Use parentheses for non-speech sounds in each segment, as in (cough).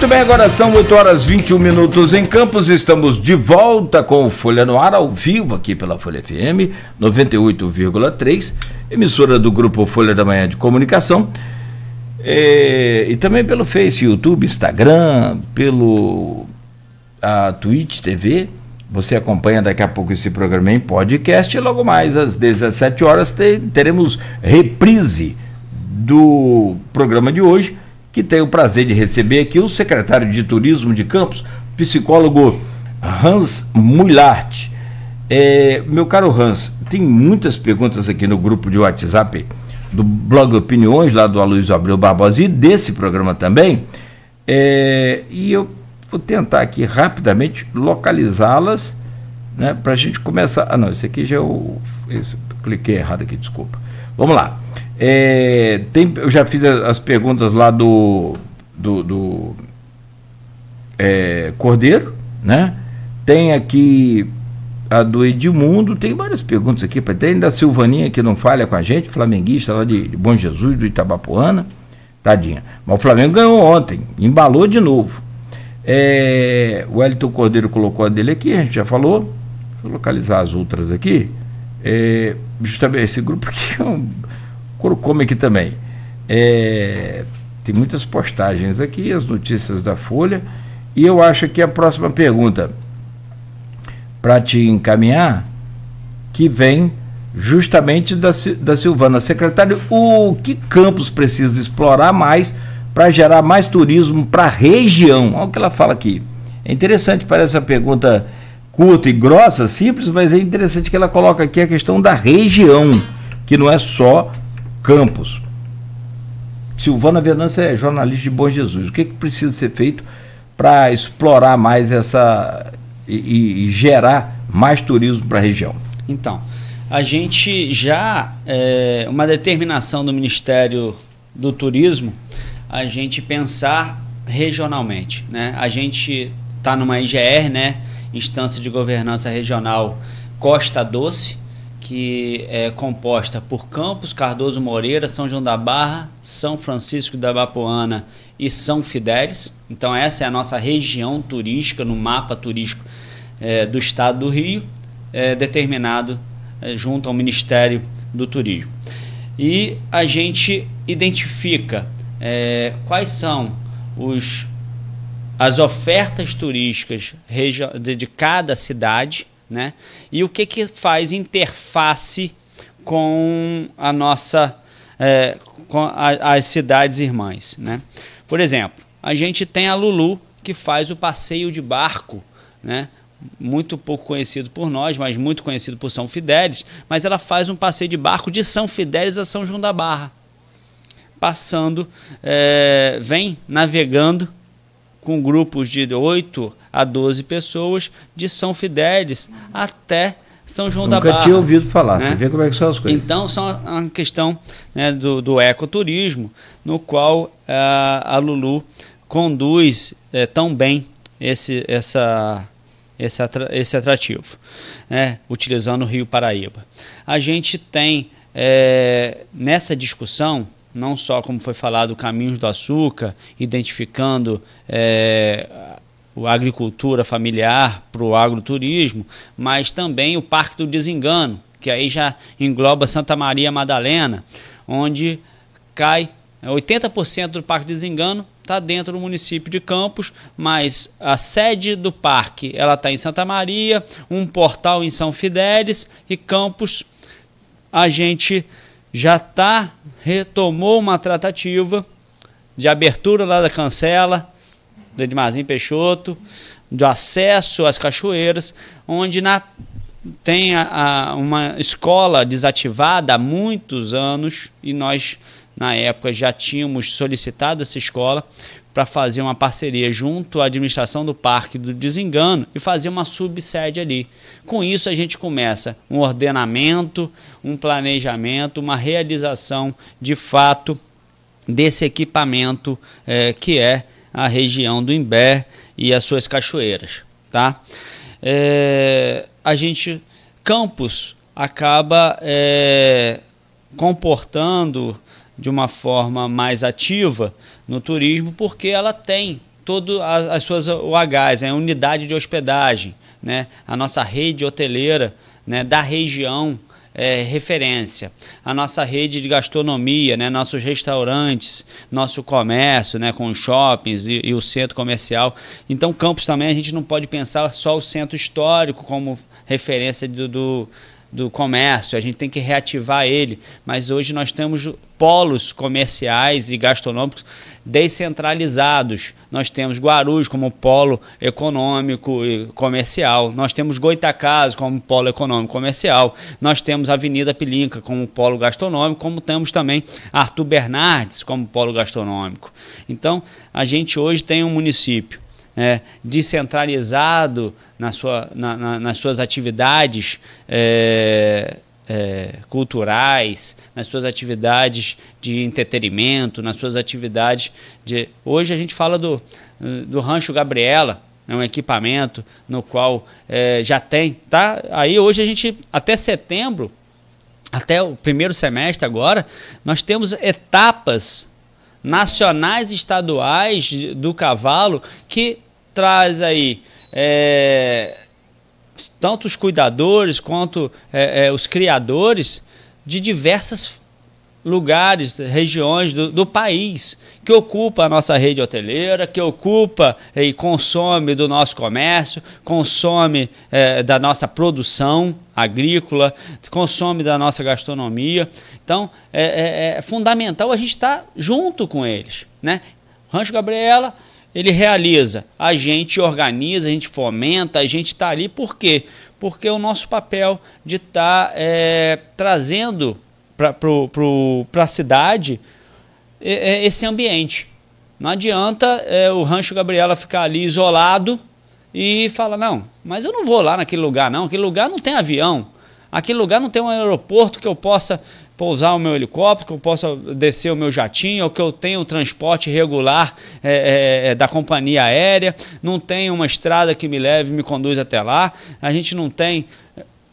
Muito bem, agora são 8 horas 21 minutos em Campos. Estamos de volta com o Folha no Ar, ao vivo aqui pela Folha FM 98,3, emissora do grupo Folha da Manhã de Comunicação. E, é, e também pelo Face, YouTube, Instagram, pelo a Twitch TV. Você acompanha daqui a pouco esse programa em podcast e logo mais às 17 horas teremos reprise do programa de hoje que tenho o prazer de receber aqui o secretário de Turismo de Campos, psicólogo Hans Mullart. É, meu caro Hans, tem muitas perguntas aqui no grupo de WhatsApp do blog Opiniões, lá do Aloysio Abreu Barbosa e desse programa também. É, e eu vou tentar aqui rapidamente localizá-las né, para a gente começar. Ah, não, esse aqui já é o. Esse, cliquei errado aqui, desculpa. Vamos lá. É, tem, eu já fiz as perguntas lá do, do, do é, Cordeiro, né? Tem aqui a do Edmundo, tem várias perguntas aqui, tem da Silvaninha que não falha com a gente, flamenguista lá de, de Bom Jesus, do Itabapoana, tadinha. Mas o Flamengo ganhou ontem, embalou de novo. É, o Elton Cordeiro colocou a dele aqui, a gente já falou. Vou localizar as outras aqui. É, justamente esse grupo aqui é um Corcome aqui também. É, tem muitas postagens aqui, as notícias da Folha. E eu acho que a próxima pergunta, para te encaminhar, que vem justamente da, da Silvana. Secretário, o que Campos precisa explorar mais para gerar mais turismo para a região? Olha o que ela fala aqui. É interessante, parece essa pergunta curta e grossa, simples, mas é interessante que ela coloca aqui a questão da região, que não é só Campos. Silvana Venâncio é jornalista de Bom Jesus. O que, que precisa ser feito para explorar mais essa e, e gerar mais turismo para a região? Então, a gente já é, uma determinação do Ministério do Turismo, a gente pensar regionalmente, né? A gente está numa IGR, né? Instância de Governança Regional Costa Doce, que é composta por Campos, Cardoso Moreira, São João da Barra, São Francisco da Bapuana e São Fidélis. Então, essa é a nossa região turística no mapa turístico é, do estado do Rio, é, determinado é, junto ao Ministério do Turismo. E a gente identifica é, quais são os, as ofertas turísticas de cada cidade né? E o que, que faz interface com a nossa é, com a, as cidades irmãs, né? Por exemplo, a gente tem a Lulu que faz o passeio de barco, né? Muito pouco conhecido por nós, mas muito conhecido por São Fidélis. Mas ela faz um passeio de barco de São Fidélis a São João da Barra, passando, é, vem navegando com grupos de 8 a 12 pessoas, de São Fidélis até São João Nunca da Barra. Nunca tinha ouvido falar, né? você vê como é que são as coisas. Então, são uma questão né, do, do ecoturismo, no qual a, eh, a Lulu conduz é, tão bem esse, essa, esse, esse atrativo, né, utilizando o Rio Paraíba. A gente tem, é, nessa discussão, não só, como foi falado, caminhos do açúcar, identificando é, a agricultura familiar para o agroturismo, mas também o Parque do Desengano, que aí já engloba Santa Maria Madalena, onde cai 80% é, do Parque do Desengano está dentro do município de Campos, mas a sede do parque ela está em Santa Maria, um portal em São Fidélis e Campos a gente já está retomou uma tratativa de abertura lá da cancela do Edmarzinho Peixoto, do acesso às cachoeiras, onde na, tem a, a, uma escola desativada há muitos anos e nós na época já tínhamos solicitado essa escola para fazer uma parceria junto à administração do Parque do Desengano e fazer uma subsede ali. Com isso, a gente começa um ordenamento, um planejamento, uma realização de fato desse equipamento é, que é a região do Imbé e as suas cachoeiras. Tá? É, a gente, Campos acaba é, comportando de uma forma mais ativa no turismo, porque ela tem todas as suas UHs, né, a unidade de hospedagem, né? a nossa rede hoteleira né? da região é, referência, a nossa rede de gastronomia, né? nossos restaurantes, nosso comércio né? com shoppings e, e o centro comercial. Então, Campos também, a gente não pode pensar só o centro histórico como referência do, do do comércio, a gente tem que reativar ele. Mas hoje nós temos polos comerciais e gastronômicos descentralizados. Nós temos Guarulhos como polo econômico e comercial, nós temos Goitacazes como polo econômico e comercial, nós temos Avenida Pilinca como polo gastronômico, como temos também Arthur Bernardes como polo gastronômico. Então, a gente hoje tem um município é, descentralizado na sua, na, na, nas suas atividades é, é, culturais, nas suas atividades de entretenimento, nas suas atividades de. Hoje a gente fala do, do Rancho Gabriela, é um equipamento no qual é, já tem. tá? Aí hoje a gente, até setembro, até o primeiro semestre agora, nós temos etapas nacionais estaduais do cavalo que traz aí é, tanto os cuidadores quanto é, é, os criadores de diversas lugares, regiões do, do, país que ocupa a nossa rede hoteleira, que ocupa eh, e consome do nosso comércio, consome é, da nossa produção agrícola, consome da nossa gastronomia. Então, é, é, é fundamental a gente estar tá junto com eles. Né? Rancho Gabriela, ele realiza, a gente organiza, a gente fomenta, a gente está ali por quê? Porque é o nosso papel de estar tá, eh, trazendo para a cidade é, é esse ambiente. Não adianta é, o Rancho Gabriela ficar ali isolado e falar, não, mas eu não vou lá naquele lugar não, aquele lugar não tem avião, aquele lugar não tem um aeroporto que eu possa pousar o meu helicóptero, que eu possa descer o meu jatinho, ou que eu tenha o um transporte regular é, é, é, da companhia aérea, não tem uma estrada que me leve e me conduz até lá, a gente não tem...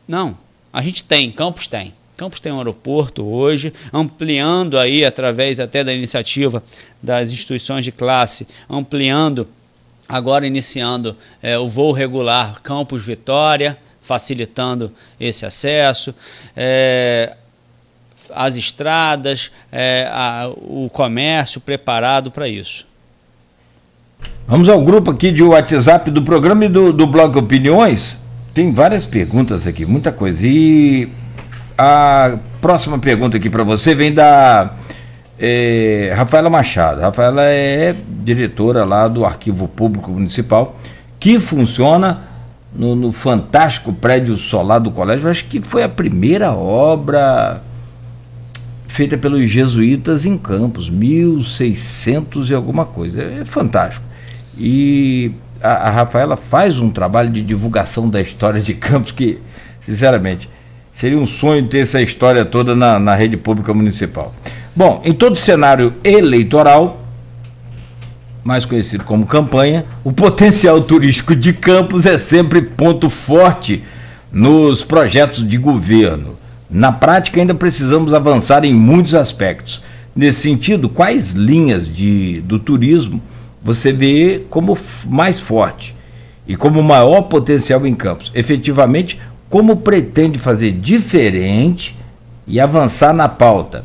Não, a gente tem, Campos tem. Campos tem um aeroporto hoje, ampliando aí através até da iniciativa das instituições de classe, ampliando agora iniciando é, o voo regular Campos Vitória, facilitando esse acesso. É, as estradas, é, a, o comércio preparado para isso. Vamos ao grupo aqui de WhatsApp do programa e do, do blog Opiniões. Tem várias perguntas aqui, muita coisa. E a próxima pergunta aqui para você vem da é, Rafaela Machado. Rafaela é diretora lá do Arquivo Público Municipal, que funciona no, no fantástico prédio solar do colégio. Acho que foi a primeira obra feita pelos jesuítas em Campos, 1600 e alguma coisa. É, é fantástico. E a, a Rafaela faz um trabalho de divulgação da história de Campos que, sinceramente, Seria um sonho ter essa história toda na, na rede pública municipal. Bom, em todo cenário eleitoral, mais conhecido como campanha, o potencial turístico de Campos é sempre ponto forte nos projetos de governo. Na prática, ainda precisamos avançar em muitos aspectos. Nesse sentido, quais linhas de, do turismo você vê como mais forte e como maior potencial em Campos? Efetivamente, como pretende fazer diferente e avançar na pauta?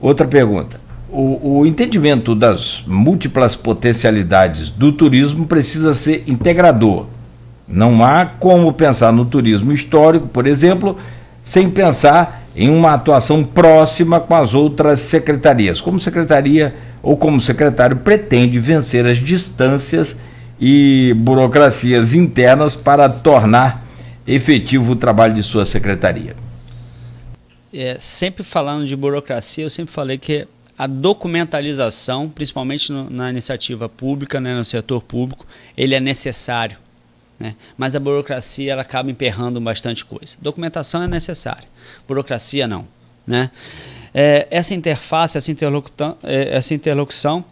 Outra pergunta. O, o, entendimento das múltiplas potencialidades do turismo precisa ser integrador. Não há como pensar no turismo histórico, por exemplo, sem pensar em uma atuação próxima com as outras secretarias. Como secretaria ou como secretário pretende vencer as distâncias e burocracias internas para tornar efetivo o trabalho de sua secretaria? É, sempre falando de burocracia, eu sempre falei que a documentalização, principalmente no, na iniciativa pública, né, no setor público, ele é necessário. Né? Mas a burocracia ela acaba emperrando bastante coisa. Documentação é necessária, burocracia não. Né? É, essa interface, essa, interlocução, é, essa interlocução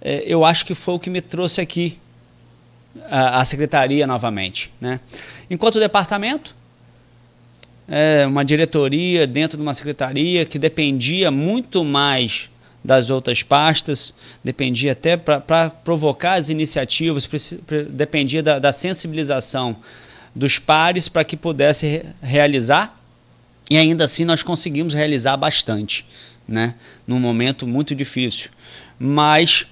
é, eu acho que foi o que me trouxe aqui a, secretaria novamente. Né? Enquanto o departamento, é uma diretoria dentro de uma secretaria que dependia muito mais das outras pastas, dependia até para provocar as iniciativas, dependia da, da sensibilização dos pares para que pudesse realizar. E ainda assim nós conseguimos realizar bastante, né? num momento muito difícil. Mas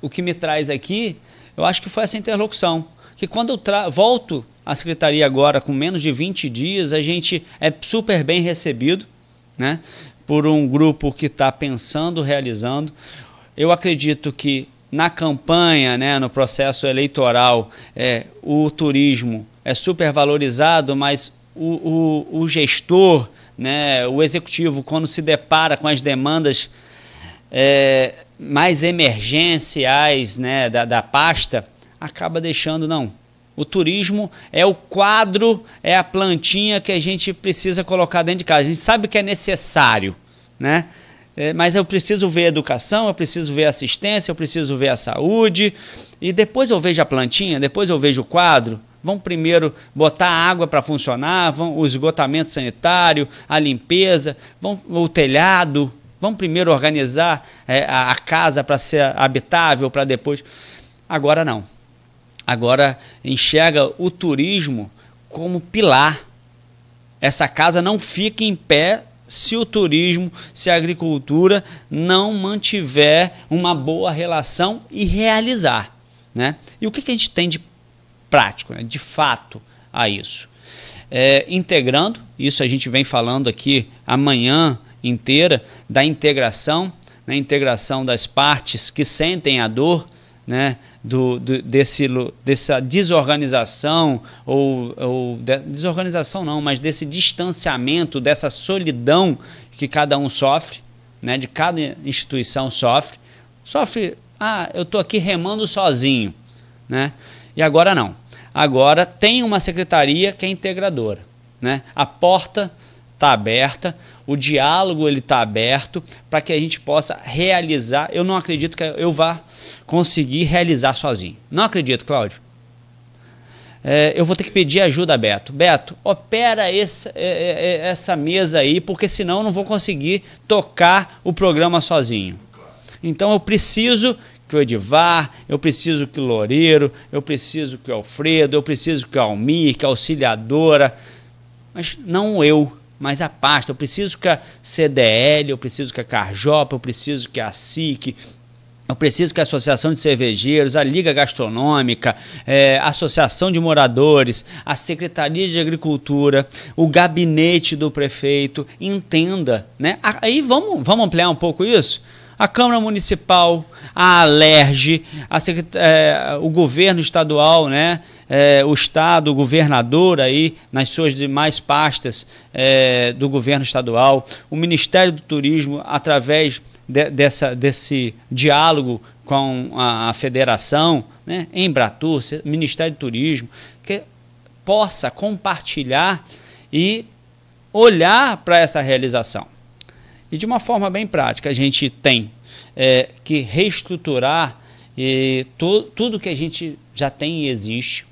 o que me traz aqui eu acho que foi essa interlocução. Que quando eu volto à secretaria agora, com menos de 20 dias, a gente é super bem recebido, né? Por um grupo que está pensando, realizando. Eu acredito que na campanha, né, no processo eleitoral, é, o turismo é super valorizado, mas o, o, o gestor, né, o executivo, quando se depara com as demandas é, mais emergenciais né, da, da pasta, acaba deixando, não. O turismo é o quadro, é a plantinha que a gente precisa colocar dentro de casa. A gente sabe que é necessário, né? É, mas eu preciso ver a educação, eu preciso ver a assistência, eu preciso ver a saúde. E depois eu vejo a plantinha, depois eu vejo o quadro. Vão primeiro botar a água para funcionar, vão o esgotamento sanitário, a limpeza, vão o telhado, Vamos primeiro organizar é, a, a casa para ser habitável, para depois. Agora não. Agora enxerga o turismo como pilar. Essa casa não fica em pé se o turismo, se a agricultura não mantiver uma boa relação e realizar. Né? E o que, que a gente tem de prático, né? de fato, a isso? É, integrando, isso a gente vem falando aqui amanhã inteira da integração, né, integração das partes que sentem a dor, né, do, do, desse, dessa desorganização, ou, ou de, desorganização não, mas desse distanciamento, dessa solidão que cada um sofre, né, de cada instituição sofre. Sofre, ah, eu estou aqui remando sozinho. Né? E agora não. Agora tem uma secretaria que é integradora. Né? A porta está aberta, o diálogo ele está aberto para que a gente possa realizar. Eu não acredito que eu vá conseguir realizar sozinho. Não acredito, Cláudio. É, eu vou ter que pedir ajuda a Beto. Beto, opera essa, é, é, é, essa mesa aí, porque senão eu não vou conseguir tocar o programa sozinho. Então eu preciso que o Edivar, eu preciso que o Loureiro, eu preciso que o Alfredo, eu preciso que o Almir, que a Auxiliadora, mas não eu mas a pasta, eu preciso que a CDL, eu preciso que a Carjopa, eu preciso que a SIC, eu preciso que a Associação de Cervejeiros, a Liga Gastronômica, é, a Associação de Moradores, a Secretaria de Agricultura, o gabinete do prefeito entenda, né? Aí vamos, vamos ampliar um pouco isso? a Câmara Municipal, a Alerj, a é, o governo estadual, né? é, o Estado, o governador aí, nas suas demais pastas é, do governo estadual, o Ministério do Turismo, através de, dessa, desse diálogo com a, a federação, né, Embratur, Ministério do Turismo, que possa compartilhar e olhar para essa realização. E de uma forma bem prática, a gente tem é, que reestruturar e, tudo que a gente já tem e existe,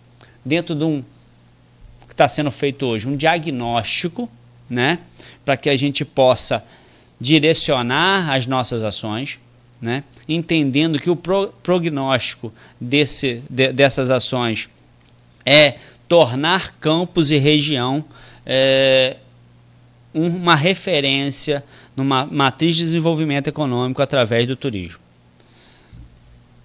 dentro de um que está sendo feito hoje, um diagnóstico, né, para que a gente possa direcionar as nossas ações, né, entendendo que o pro, prognóstico desse, de, dessas ações é tornar campos e região é, uma referência numa matriz de desenvolvimento econômico através do turismo.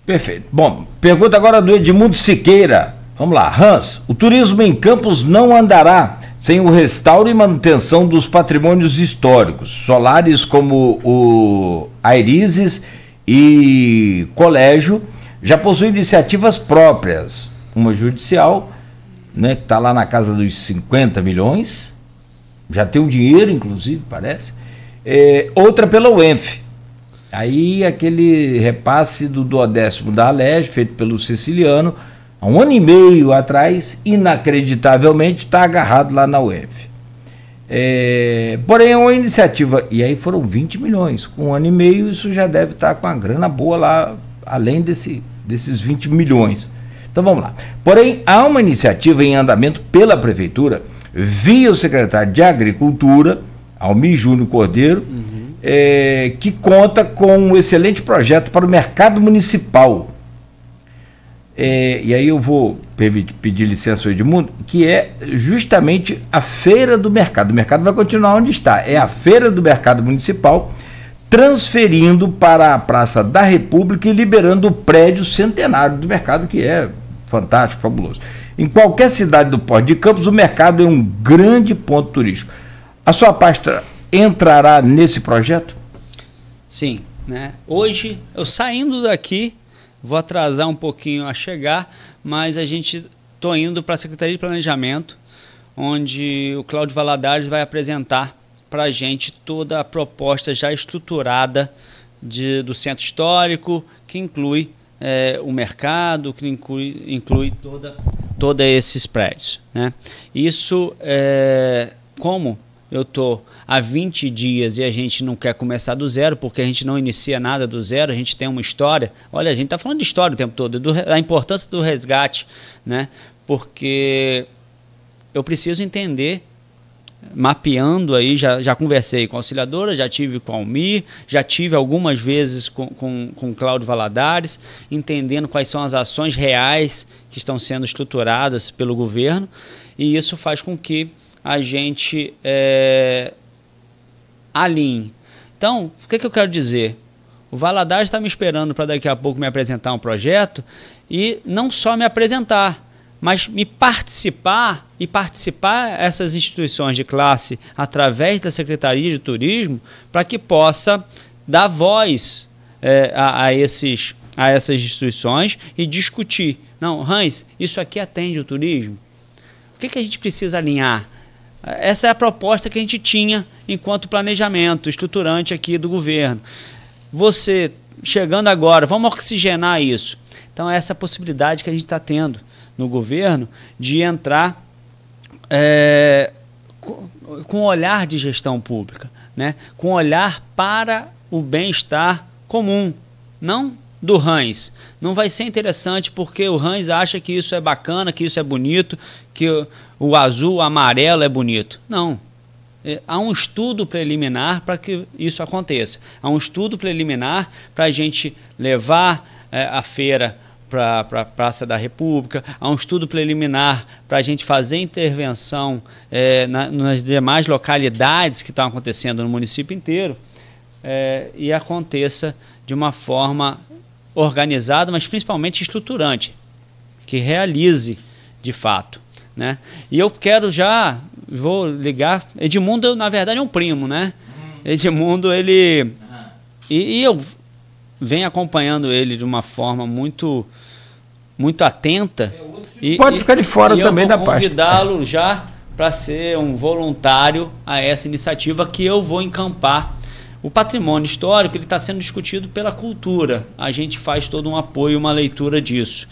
Perfeito. Bom, pergunta agora do Edmundo Siqueira. Vamos lá, Hans, o turismo em Campos não andará sem o restauro e manutenção dos patrimônios históricos, solares como o Airizes e Colégio já possuem iniciativas próprias, uma judicial, né, que está lá na casa dos 50 milhões, já tem o dinheiro, inclusive, parece, é, outra pela UENF. Aí aquele repasse do duodécimo da Alege, feito pelo siciliano, há um ano e meio atrás, inacreditavelmente, está agarrado lá na UF. É, porém, é uma iniciativa, e aí foram 20 milhões. Com um ano e meio, isso já deve estar tá com a grana boa lá, além desse, desses 20 milhões. Então vamos lá. Porém, há uma iniciativa em andamento pela Prefeitura, via o secretário de Agricultura, Almir Júnior Cordeiro, uhum. é, que conta com um excelente projeto para o mercado municipal é, e aí eu vou pedir licença ao Edmundo, que é justamente a feira do mercado. O mercado vai continuar onde está. É a feira do mercado municipal transferindo para a Praça da República e liberando o prédio centenário do mercado, que é fantástico, fabuloso. Em qualquer cidade do Porto de Campos, o mercado é um grande ponto turístico. A sua pasta entrará nesse projeto? Sim. Né? Hoje, eu saindo daqui, Vou atrasar um pouquinho a chegar, mas a gente tô indo para a Secretaria de Planejamento, onde o Cláudio Valadares vai apresentar para a gente toda a proposta já estruturada de, do centro histórico, que inclui é, o mercado, que inclui, inclui toda, toda esses prédios. Né? Isso é, como eu estou há 20 dias e a gente não quer começar do zero, porque a gente não inicia nada do zero, a gente tem uma história. Olha, a gente está falando de história o tempo todo, do, da importância do resgate, né? Porque eu preciso entender, mapeando aí, já, já conversei com a auxiliadora, já tive com a Almir, já tive algumas vezes com, com, com o Cláudio Valadares, entendendo quais são as ações reais que estão sendo estruturadas pelo governo, e isso faz com que a gente é, alinhe. Então, o que, é que eu quero dizer? O Valadares está me esperando para daqui a pouco me apresentar um projeto e não só me apresentar, mas me participar e participar essas instituições de classe através da Secretaria de Turismo para que possa dar voz é, a, a, esses, a essas instituições e discutir. Não, Hans, isso aqui atende o turismo? O que, é que a gente precisa alinhar? Essa é a proposta que a gente tinha enquanto planejamento estruturante aqui do governo. Você chegando agora, vamos oxigenar isso. Então, essa é a possibilidade que a gente está tendo no governo de entrar é, com olhar de gestão pública, né? com olhar para o bem-estar comum, não do Hans. Não vai ser interessante porque o Hans acha que isso é bacana, que isso é bonito, que o, azul, o amarelo é bonito. Não. É, há um estudo preliminar para que isso aconteça. Há um estudo preliminar para a gente levar é, a feira para a Praça da República, há um estudo preliminar para a gente fazer intervenção é, na, nas demais localidades que estão acontecendo no município inteiro é, e aconteça de uma forma organizado, mas principalmente estruturante, que realize de fato. Né? E eu quero já, vou ligar. Edmundo, na verdade, é um primo, né? Edmundo, ele. E, e eu venho acompanhando ele de uma forma muito muito atenta. É e, Pode ficar de fora e, também da parte. convidá-lo já para ser um voluntário a essa iniciativa que eu vou encampar o patrimônio histórico ele está sendo discutido pela cultura. A gente faz todo um apoio, uma leitura disso.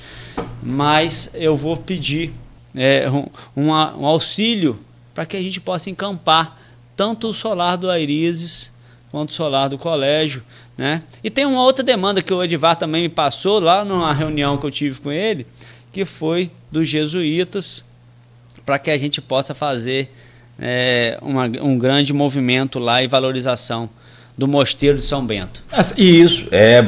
Mas eu vou pedir é, um, um, auxílio para que a gente possa encampar tanto o solar do Airizes quanto o solar do colégio. Né? E tem uma outra demanda que o Edivar também me passou lá numa reunião que eu tive com ele, que foi dos jesuítas, para que a gente possa fazer é, uma, um grande movimento lá e valorização do Mosteiro de São Bento. Ah, e isso, é,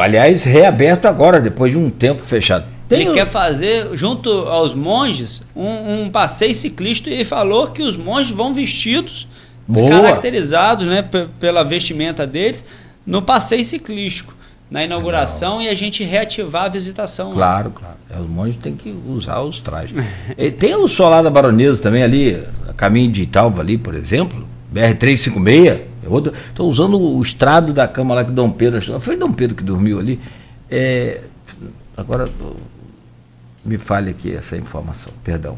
aliás, reaberto agora, depois de um tempo fechado. Tem ele um... quer fazer, junto aos monges, um, um, passeio ciclista e falou que os monges vão vestidos, Boa. caracterizados né, pela vestimenta deles, no passeio ciclístico, na inauguração Legal. e a gente reativar a visitação. Claro, claro. É, os monges têm que usar os trajes. (laughs) tem o Solar da Baronesa também ali, caminho de Italva ali, por exemplo, BR356 estou usando o estrado da cama lá que Dom Pedro. Foi Dom Pedro que dormiu ali. É, agora me fale aqui essa informação, perdão.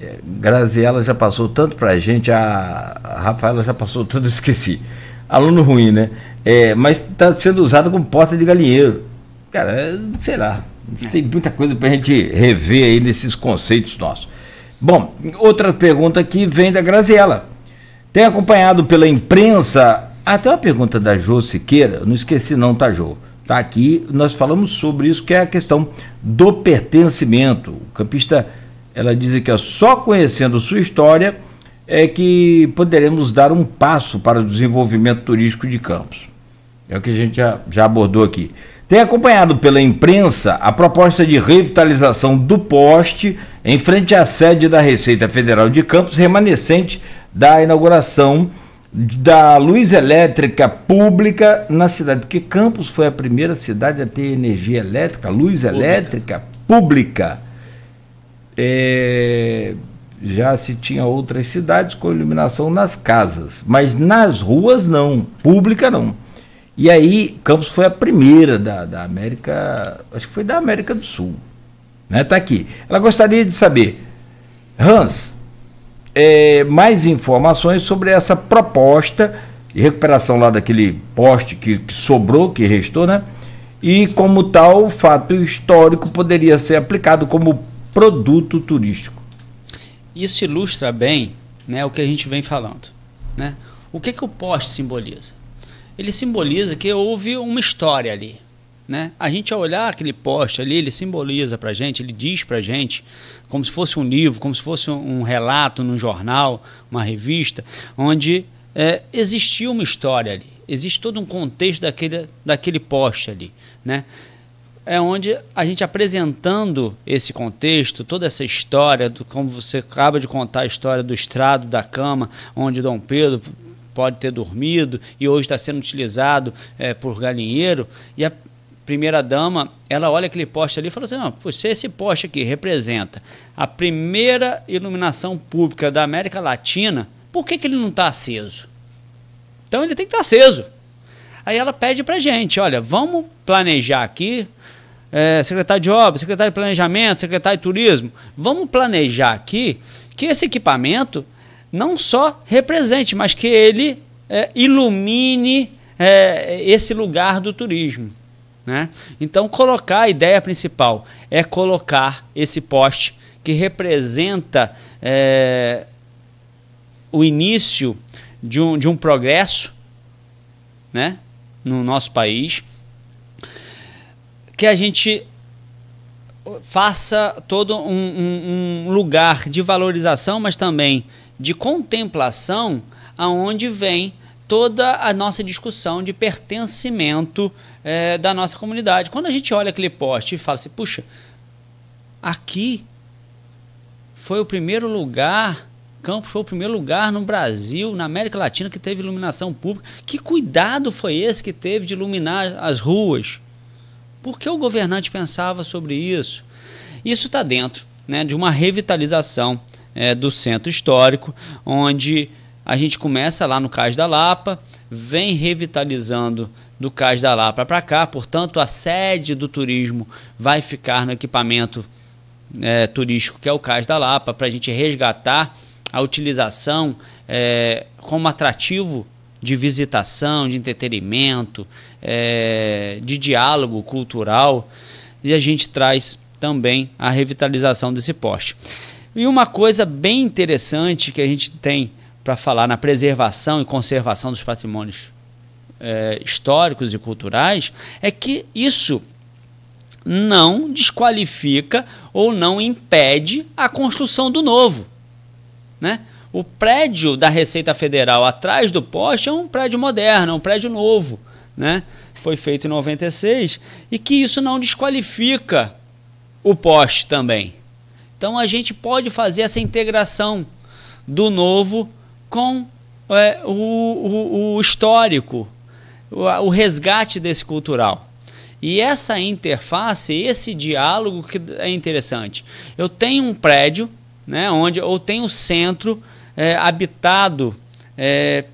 É, Graziela já passou tanto para a gente, a Rafaela já passou tudo, (laughs) esqueci. Aluno ruim, né? É, mas está sendo usado como porta de galinheiro. Cara, é, sei lá. Tem muita coisa para a gente rever aí nesses conceitos nossos. Bom, outra pergunta que vem da Graziela. Tem acompanhado pela imprensa. Até ah, uma pergunta da Jô Siqueira, não esqueci não, tá, Jô? Tá aqui, nós falamos sobre isso, que é a questão do pertencimento. O campista, ela diz que só conhecendo sua história é que poderemos dar um passo para o desenvolvimento turístico de Campos. É o que a gente já, já abordou aqui. Tem acompanhado pela imprensa a proposta de revitalização do poste em frente à sede da Receita Federal de Campos, remanescente da inauguração da luz elétrica pública na cidade, porque Campos foi a primeira cidade a ter energia elétrica, luz elétrica pública. É, já se tinha outras cidades com iluminação nas casas, mas nas ruas não, pública não. E aí, Campos foi a primeira da, da América, acho que foi da América do Sul. Está né? Tá aqui. Ela gostaria de saber, Hans, é, mais informações sobre essa proposta de recuperação lá daquele poste que, que sobrou, que restou, né? E como tal, o fato histórico poderia ser aplicado como produto turístico. Isso ilustra bem né, o que a gente vem falando. Né? O que, que o poste simboliza? Ele simboliza que houve uma história ali. Né? A gente, ao olhar aquele poste ali, ele simboliza para gente, ele diz para gente, como se fosse um livro, como se fosse um relato num jornal, uma revista, onde é, existia uma história ali, existe todo um contexto daquele, daquele poste ali. Né? é onde a gente apresentando esse contexto, toda essa história, do, como você acaba de contar a história do estrado da cama, onde Dom Pedro pode ter dormido e hoje está sendo utilizado é, por galinheiro, e a, primeira dama, ela olha aquele poste ali e fala assim: não, se esse poste aqui representa a primeira iluminação pública da América Latina, por que, que ele não está aceso? Então ele tem que estar tá aceso. Aí ela pede para gente: olha, vamos planejar aqui, é, secretário de obras, secretário de planejamento, secretário de turismo, vamos planejar aqui que esse equipamento não só represente, mas que ele é, ilumine é, esse lugar do turismo. Né? Então, colocar a ideia principal é colocar esse poste que representa é, o início de um, de um progresso né? no nosso país, que a gente faça todo um, um, um lugar de valorização, mas também de contemplação, aonde vem toda a nossa discussão de pertencimento é, da nossa comunidade. Quando a gente olha aquele poste e fala assim, puxa, aqui foi o primeiro lugar, Campos foi o primeiro lugar no Brasil, na América Latina, que teve iluminação pública. Que cuidado foi esse que teve de iluminar as ruas? Por que o governante pensava sobre isso? Isso está dentro né, de uma revitalização é, do centro histórico, onde a gente começa lá no Cais da Lapa, vem revitalizando do Cais da Lapa para cá, portanto, a sede do turismo vai ficar no equipamento é, turístico que é o Cais da Lapa, para a gente resgatar a utilização é, como atrativo de visitação, de entretenimento, é, de diálogo cultural. E a gente traz também a revitalização desse poste. E uma coisa bem interessante que a gente tem para falar na preservação e conservação dos patrimônios é, históricos e culturais é que isso não desqualifica ou não impede a construção do novo. Né? O prédio da Receita Federal atrás do poste é um prédio moderno, é um prédio novo. Né? Foi feito em 96 e que isso não desqualifica o poste também. Então a gente pode fazer essa integração do novo com é, o, o, o, histórico, o, o resgate desse cultural. E essa interface, esse diálogo que é interessante. Eu tenho um prédio, né, onde ou tenho um centro é, habitado é,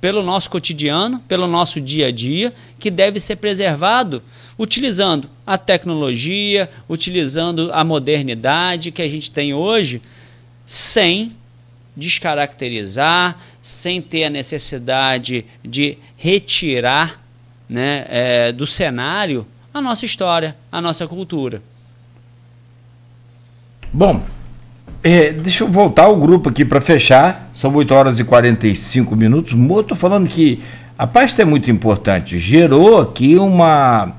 pelo nosso cotidiano, pelo nosso dia a dia, que deve ser preservado utilizando a tecnologia, utilizando a modernidade que a gente tem hoje, sem descaracterizar, sem ter a necessidade de retirar né, é, do cenário a nossa história, a nossa cultura. Bom, é, deixa eu voltar o grupo aqui para fechar. São 8 horas e 45 minutos. Moto falando que a pasta é muito importante. Gerou aqui uma,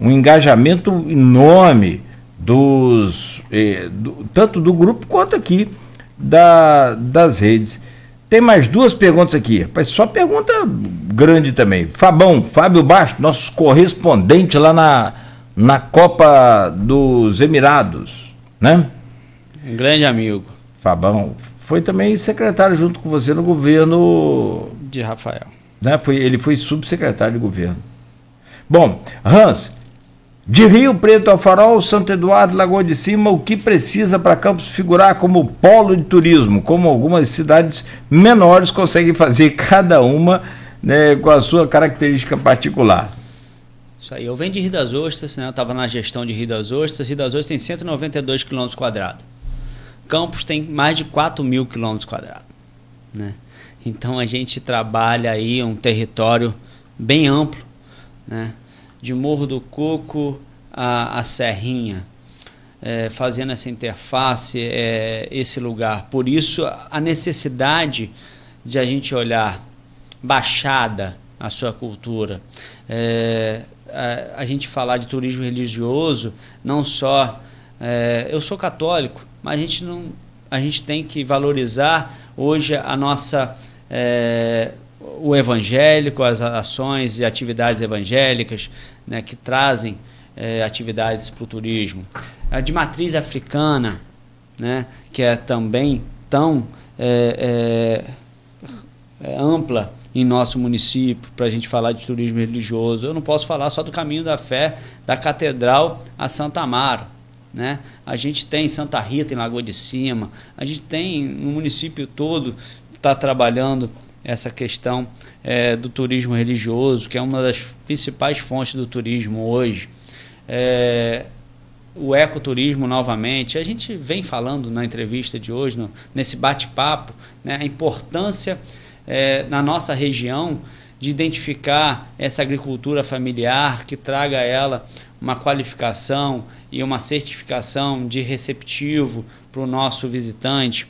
um engajamento enorme dos é, do, tanto do grupo quanto aqui da, das redes. Tem mais duas perguntas aqui, rapaz, só pergunta grande também. Fabão, Fábio Basto, nosso correspondente lá na, na Copa dos Emirados, né? Um grande amigo. Fabão, foi também secretário junto com você no governo. De Rafael. Né? Foi, ele foi subsecretário de governo. Bom, Hans, de Rio Preto ao Farol, Santo Eduardo, Lagoa de Cima, o que precisa para Campos figurar como polo de turismo, como algumas cidades menores conseguem fazer, cada uma né, com a sua característica particular? Isso aí, eu venho de Rio das Ostras, né? eu estava na gestão de Rio das Ostras, Rio das Ostras tem 192 km Campos tem mais de 4 mil km Né? Então a gente trabalha aí um território bem amplo, né? de Morro do Coco a, a Serrinha, é, fazendo essa interface, é, esse lugar. Por isso, a necessidade de a gente olhar baixada a sua cultura. É, a, a, gente falar de turismo religioso, não só. É, eu sou católico, mas a gente, não, a gente tem que valorizar hoje a nossa é, o evangélico, as ações e atividades evangélicas né, que trazem é, atividades para o turismo. A de matriz africana, né, que é também tão é, é, ampla em nosso município para a gente falar de turismo religioso. Eu não posso falar só do caminho da fé da Catedral a Santa Amaro. Né? A gente tem Santa Rita em Lagoa de Cima, a gente tem no município todo está trabalhando essa questão é, do turismo religioso, que é uma das principais fontes do turismo hoje. É, o ecoturismo novamente. A gente vem falando na entrevista de hoje, no, nesse bate-papo, né, a importância é, na nossa região de identificar essa agricultura familiar que traga a ela uma qualificação e uma certificação de receptivo para o nosso visitante.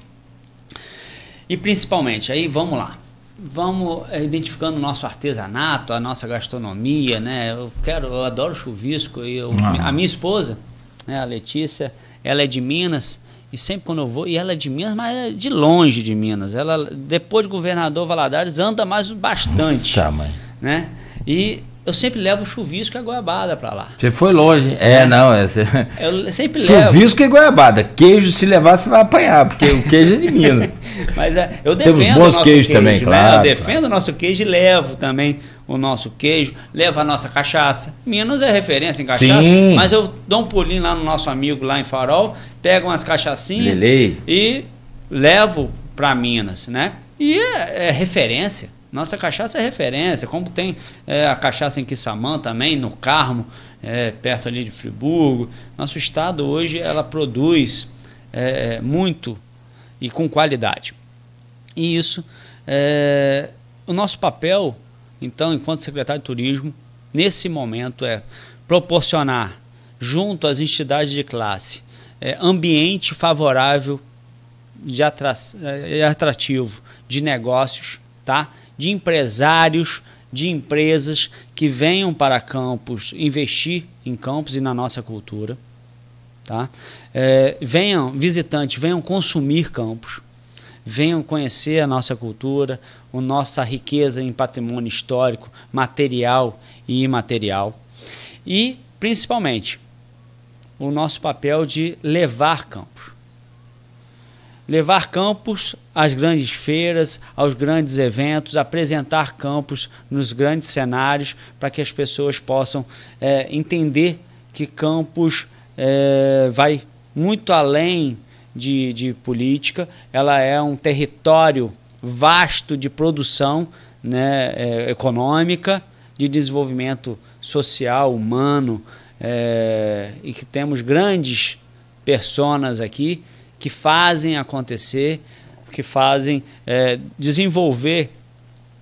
E principalmente, aí vamos lá, vamos eh, identificando o nosso artesanato, a nossa gastronomia, né? Eu quero, eu adoro chuvisco e eu, ah. a minha esposa, né, a Letícia, ela é de Minas e sempre quando eu vou, e ela é de Minas, mas é de longe de Minas. Ela depois de governador Valadares anda mais bastante, Nossa, mãe. né? E eu sempre levo chuvisco e a goiabada para lá. Você foi longe, hein? É, é. não, é. (laughs) Eu sempre chuvisco levo. Chuvisco e goiabada. Queijo, se levar, você vai apanhar, porque o queijo é de Minas. (laughs) Mas é, eu defendo. Temos bons queijos queijo, também, né? claro. Eu defendo o nosso queijo e levo também o nosso queijo, levo a nossa cachaça. Minas é referência em cachaça, Sim. mas eu dou um pulinho lá no nosso amigo lá em Farol, pego umas cachaçinhas Lelei. e levo para Minas, né? E é, é referência. Nossa cachaça é referência, como tem é, a cachaça em Quissamã também, no Carmo, é, perto ali de Friburgo. Nosso estado hoje ela produz é, muito e com qualidade. E isso é o nosso papel, então, enquanto secretário de turismo, nesse momento é proporcionar, junto às entidades de classe, é, ambiente favorável de é, é atrativo de negócios, tá? de empresários, de empresas que venham para campos investir em campos e na nossa cultura. Tá? É, venham, visitantes, venham consumir campos, venham conhecer a nossa cultura, a nossa riqueza em patrimônio histórico, material e imaterial. E, principalmente, o nosso papel de levar campos levar campos às grandes feiras, aos grandes eventos, apresentar campos nos grandes cenários para que as pessoas possam é, entender que campos é, vai muito além de, de política, ela é um território vasto de produção né, é, econômica, de desenvolvimento social, humano, é, e que temos grandes personas aqui que fazem acontecer, que fazem é, desenvolver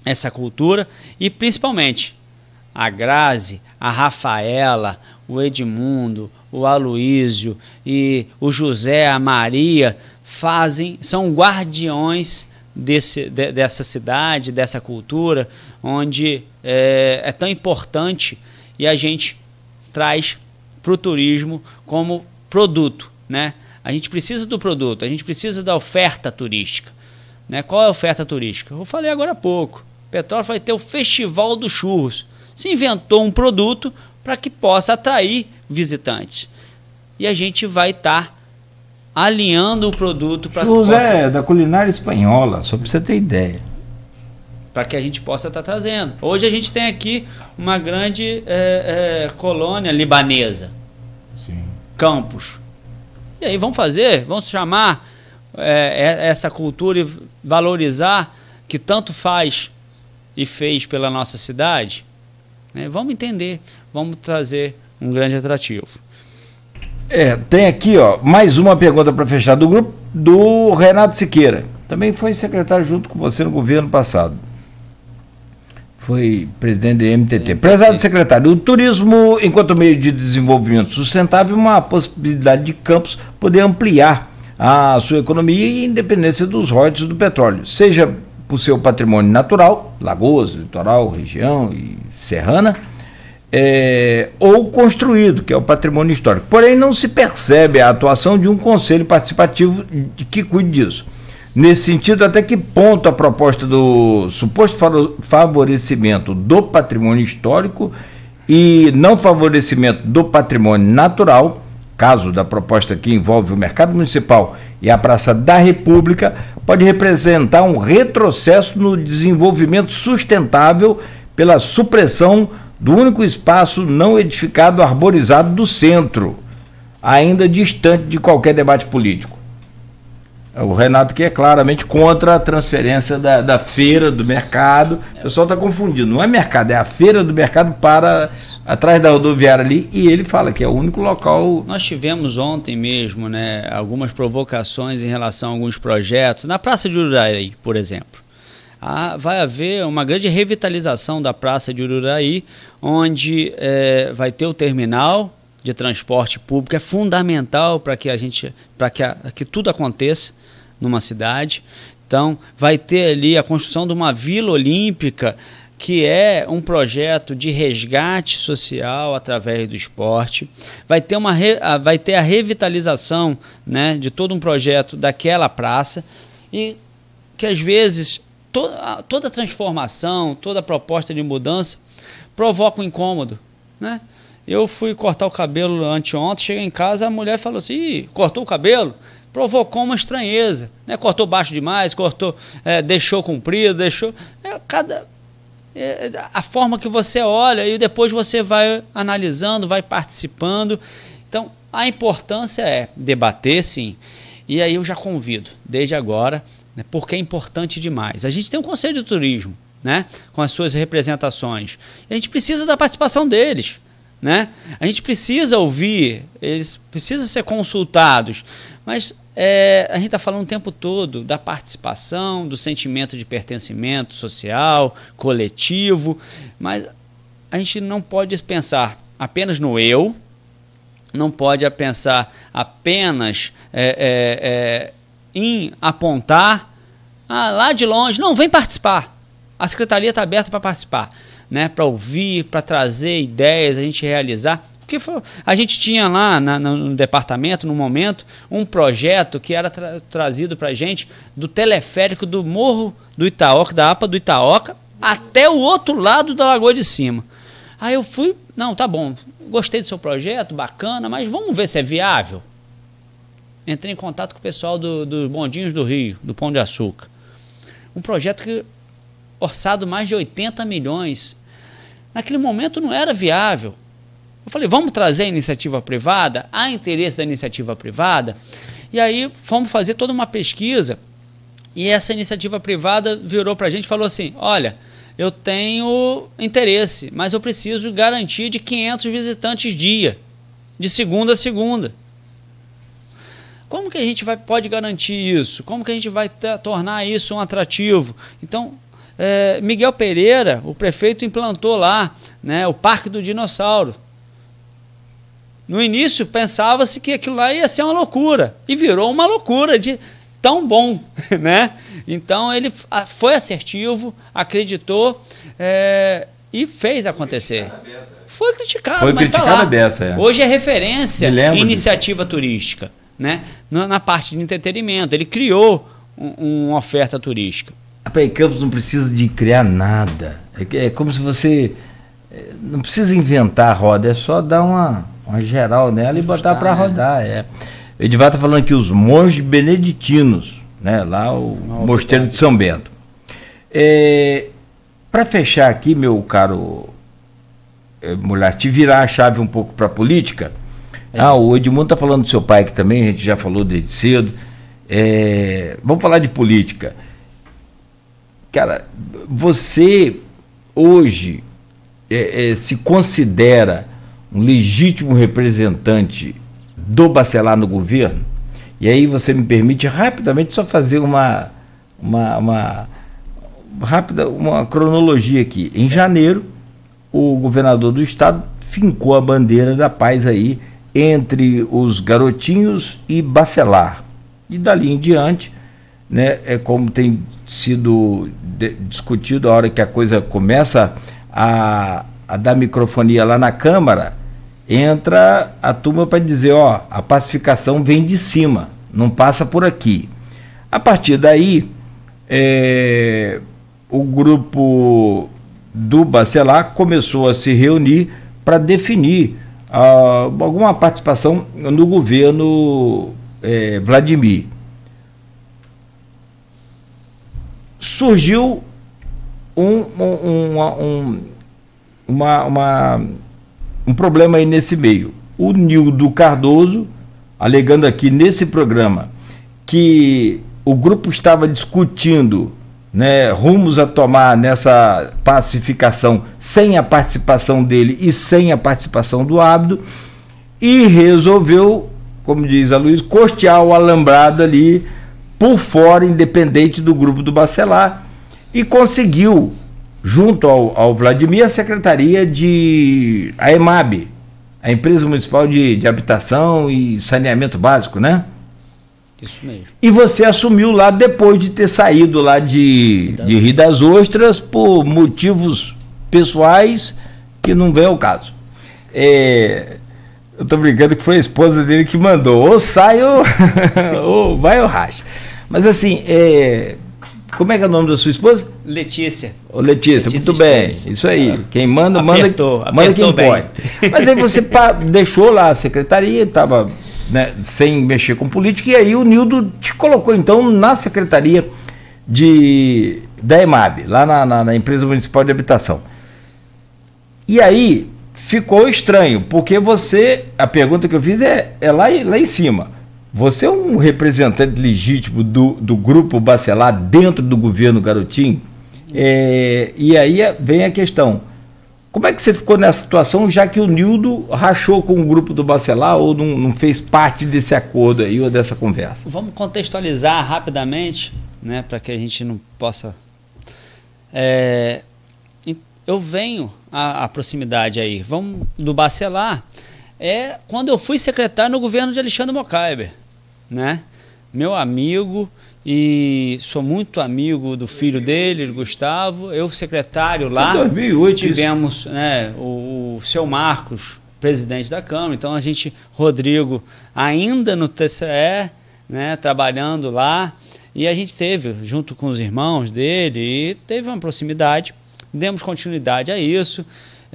essa cultura e principalmente a Grazi, a Rafaela, o Edmundo, o Aloísio e o José, a Maria fazem, são guardiões desse, de, dessa cidade, dessa cultura, onde é, é tão importante e a gente traz para o turismo como produto, né? A gente precisa do produto, a gente precisa da oferta turística. Né? Qual é a oferta turística? Eu falei agora há pouco. Petrópolis vai ter o Festival dos Churros. Se inventou um produto para que possa atrair visitantes. E a gente vai estar tá alinhando o produto para Churros possa... é da culinária espanhola, só para você ter ideia. Para que a gente possa estar tá trazendo. Hoje a gente tem aqui uma grande é, é, colônia libanesa. Sim. Campos. E aí vamos fazer, vamos chamar é, é, essa cultura e valorizar que tanto faz e fez pela nossa cidade. É, vamos entender, vamos trazer um grande atrativo. É, tem aqui ó, mais uma pergunta para fechar do grupo do Renato Siqueira. Também foi secretário junto com você no governo passado foi presidente do MTT. Prezado secretário, o turismo, enquanto meio de desenvolvimento sustentável, é uma possibilidade de Campos poder ampliar a sua economia e independência dos royalties do petróleo, seja por seu patrimônio natural, lagoas, litoral, região e serrana, é, ou construído, que é o patrimônio histórico. Porém, não se percebe a atuação de um conselho participativo que cuide disso. Nesse sentido, até que ponto a proposta do suposto favorecimento do patrimônio histórico e não favorecimento do patrimônio natural, caso da proposta que envolve o mercado municipal e a Praça da República, pode representar um retrocesso no desenvolvimento sustentável pela supressão do único espaço não edificado arborizado do centro, ainda distante de qualquer debate político. É, o Renato que é claramente contra a transferência da, da feira do mercado. O pessoal está confundido. Não é mercado, é a feira do mercado para atrás da rodoviária ali e ele fala que é o único local. Nós tivemos ontem mesmo, né, algumas provocações em relação a alguns projetos na Praça de Ururaí, por exemplo. Ah, vai haver uma grande revitalização da Praça de Ururaí, onde é, vai ter o terminal de transporte público. É fundamental para que a gente, para que, que tudo aconteça numa cidade. Então, vai ter ali a construção de uma vila olímpica, que é um projeto de resgate social através do esporte. Vai ter, uma re... vai ter a revitalização né, de todo um projeto daquela praça. E que às vezes to... toda transformação, toda proposta de mudança provoca um incômodo. Né? Eu fui cortar o cabelo anteontem, cheguei em casa, a mulher falou assim: cortou o cabelo? provocou uma estranheza. Né? Cortou baixo demais, cortou, é, deixou comprido, deixou. É, cada, é, a forma que você olha e depois você vai analisando, vai participando. Então, a importância é debater, sim. E aí eu já convido, desde agora, né, porque é importante demais. A gente tem um conselho de turismo, né, com as suas representações. a gente precisa da participação deles. Né? A gente precisa ouvir, eles precisam ser consultados, mas é, a gente está falando o tempo todo da participação, do sentimento de pertencimento social, coletivo, mas a gente não pode pensar apenas no eu, não pode pensar apenas é, é, é em apontar ah, lá de longe, não, vem participar. A secretaria está aberta para participar, né? para ouvir, para trazer ideias, a gente realizar porque foi, a gente tinha lá na, no departamento, no momento, um projeto que era tra trazido para gente do teleférico do Morro do Itaoca, da APA do Itaoca, até o outro lado da Lagoa de Cima. Aí eu fui, não, tá bom, gostei do seu projeto, bacana, mas vamos ver se é viável. Entrei em contato com o pessoal dos do Bondinhos do Rio, do Pão de Açúcar. Um projeto que orçado mais de 80 milhões. Naquele momento não era viável. Eu falei, vamos trazer a iniciativa privada? Há interesse da iniciativa privada? E aí fomos fazer toda uma pesquisa e essa iniciativa privada virou para a gente e falou assim: olha, eu tenho interesse, mas eu preciso garantir de 500 visitantes dia, de segunda a segunda. Como que a gente vai, pode garantir isso? Como que a gente vai tornar isso um atrativo? Então, é, Miguel Pereira, o prefeito, implantou lá né, o Parque do Dinossauro. No início pensava-se que aquilo lá ia ser uma loucura e virou uma loucura de tão bom, (laughs) né? Então ele ah, foi assertivo, acreditou é, e fez acontecer. Foi né? criticado, foi mas está lá. Beça, é. Hoje é referência iniciativa disso. turística, né? Na, parte de entretenimento, ele criou um, uma oferta turística. A Pé Campos não precisa de criar nada. É, é como se você é, não precisa inventar a roda, é só dar uma uma geral nela Ajustar, e botar para né? rodar. É. O Edivar está falando que os monges beneditinos, né, lá o Mosteiro de São Bento. É, para fechar aqui, meu caro é, mulher, te virar a chave um pouco para a política. É. Ah, o Edmundo está falando do seu pai que também, a gente já falou desde cedo. É, vamos falar de política. Cara, você hoje é, é, se considera um legítimo representante do Bacelar no governo, e aí você me permite rapidamente só fazer uma, uma, uma rápida uma cronologia aqui. Em janeiro, o governador do estado fincou a bandeira da paz aí entre os garotinhos e Bacelar. E dali em diante, né, é como tem sido discutido a hora que a coisa começa a, a dar microfonia lá na Câmara, entra a turma para dizer, ó, a pacificação vem de cima, não passa por aqui. A partir daí, é, o grupo do Bacelar começou a se reunir para definir ah, alguma participação no governo é, Vladimir. Surgiu um, um, um, uma, uma um problema aí nesse meio. O Nildo Cardoso, alegando aqui nesse programa que o grupo estava discutindo né, rumos a tomar nessa pacificação sem a participação dele e sem a participação do ábdo, e resolveu, como diz a Luiz, costear o alambrado ali por fora, independente do grupo do Bacelar, e conseguiu junto ao, ao Vladimir, a Secretaria de. a EMAB, a Empresa Municipal de, de Habitação e Saneamento Básico, né? Isso mesmo. E você assumiu lá depois de ter saído lá de, de Rio das Ostras por motivos pessoais que não vem ao caso. É, eu tô brincando que foi a esposa dele que mandou. Ou sai ou, (laughs) ou vai ou racha. Mas assim, é, como é que é o nome da sua esposa? Letícia. Ô, Letícia, Letícia muito bem. Isso aí. Ah. Quem manda, apertou, manda, apertou manda quem bem. pode. Mas aí você (laughs) deixou lá a secretaria, estava né, sem mexer com política, e aí o Nildo te colocou então na secretaria de, da EMAB, lá na, na, na empresa municipal de habitação. E aí ficou estranho, porque você. A pergunta que eu fiz é, é lá, lá em cima. Você é um representante legítimo do, do grupo Bacelar dentro do governo Garotinho? É, e aí vem a questão. Como é que você ficou nessa situação, já que o Nildo rachou com o grupo do Bacelar ou não, não fez parte desse acordo aí ou dessa conversa? Vamos contextualizar rapidamente, né, para que a gente não possa. É, eu venho à, à proximidade aí. Vamos do Bacelar é quando eu fui secretário no governo de Alexandre Mocaiber né? Meu amigo e sou muito amigo do filho dele, Gustavo. Eu, secretário lá. Em 2008, tivemos né, o, o seu Marcos, presidente da Câmara. Então a gente, Rodrigo, ainda no TCE, né, trabalhando lá. E a gente teve, junto com os irmãos dele, e teve uma proximidade. Demos continuidade a isso.